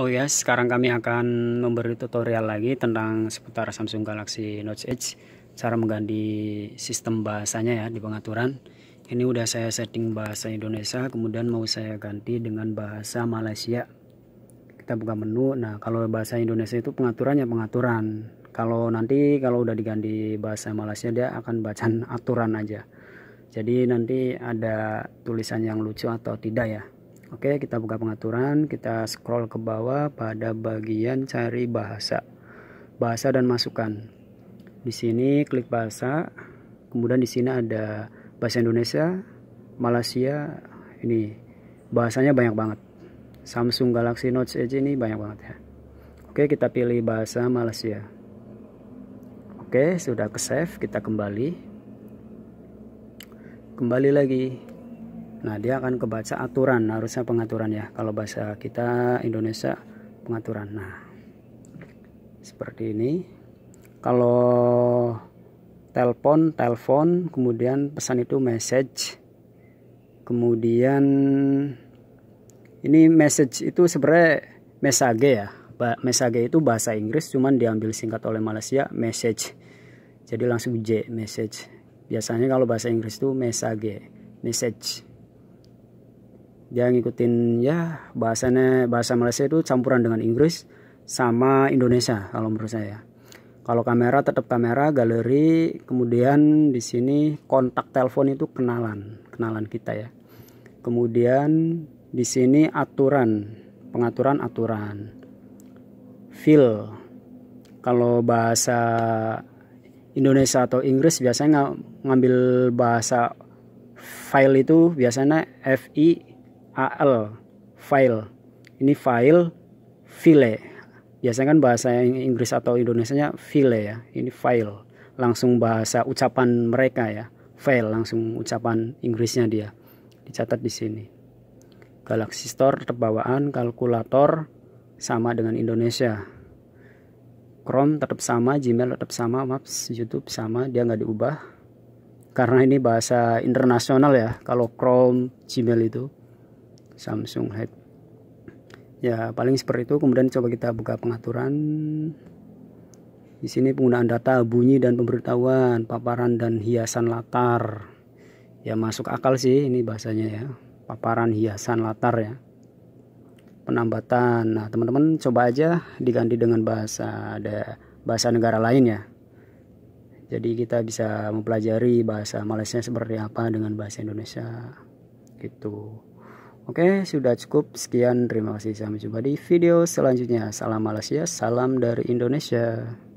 Oh ya, sekarang kami akan memberi tutorial lagi tentang seputar Samsung Galaxy Note Edge, cara mengganti sistem bahasanya ya di pengaturan. Ini udah saya setting bahasa Indonesia, kemudian mau saya ganti dengan bahasa Malaysia. Kita buka menu. Nah, kalau bahasa Indonesia itu pengaturannya pengaturan. Kalau nanti kalau udah diganti bahasa Malaysia dia akan bacaan aturan aja. Jadi nanti ada tulisan yang lucu atau tidak ya. Oke, kita buka pengaturan, kita scroll ke bawah pada bagian cari bahasa. Bahasa dan masukan. Di sini klik bahasa, kemudian di sini ada bahasa Indonesia, Malaysia, ini bahasanya banyak banget. Samsung Galaxy Note Edge ini banyak banget ya. Oke, kita pilih bahasa Malaysia. Oke, sudah ke save, kita kembali. Kembali lagi Nah, dia akan kebaca aturan, harusnya pengaturan ya. Kalau bahasa kita Indonesia pengaturan. Nah, seperti ini. Kalau telepon, telepon, kemudian pesan itu message. Kemudian ini message itu sebenarnya message ya. message itu bahasa Inggris cuman diambil singkat oleh Malaysia message. Jadi langsung J message. Biasanya kalau bahasa Inggris itu message, message dia ngikutin ya bahasanya bahasa Malaysia itu campuran dengan Inggris sama Indonesia kalau menurut saya kalau kamera tetap kamera galeri kemudian di sini kontak telepon itu kenalan kenalan kita ya kemudian di sini aturan pengaturan aturan feel kalau bahasa Indonesia atau Inggris biasanya ngambil bahasa file itu biasanya fi al file ini file file biasanya kan bahasa Inggris atau Indonesianya file ya ini file langsung bahasa ucapan mereka ya file langsung ucapan Inggrisnya dia dicatat di sini Galaxy Store bawaan kalkulator sama dengan Indonesia Chrome tetap sama Gmail tetap sama Maps YouTube sama dia nggak diubah karena ini bahasa internasional ya kalau Chrome Gmail itu Samsung Head ya paling seperti itu kemudian coba kita buka pengaturan di sini penggunaan data bunyi dan pemberitahuan paparan dan hiasan latar ya masuk akal sih ini bahasanya ya paparan hiasan latar ya penambatan nah teman-teman coba aja diganti dengan bahasa ada bahasa negara lain ya jadi kita bisa mempelajari bahasa Malaysia seperti apa dengan bahasa Indonesia gitu Oke, sudah cukup. Sekian, terima kasih. Sampai jumpa di video selanjutnya. Salam Malaysia, salam dari Indonesia.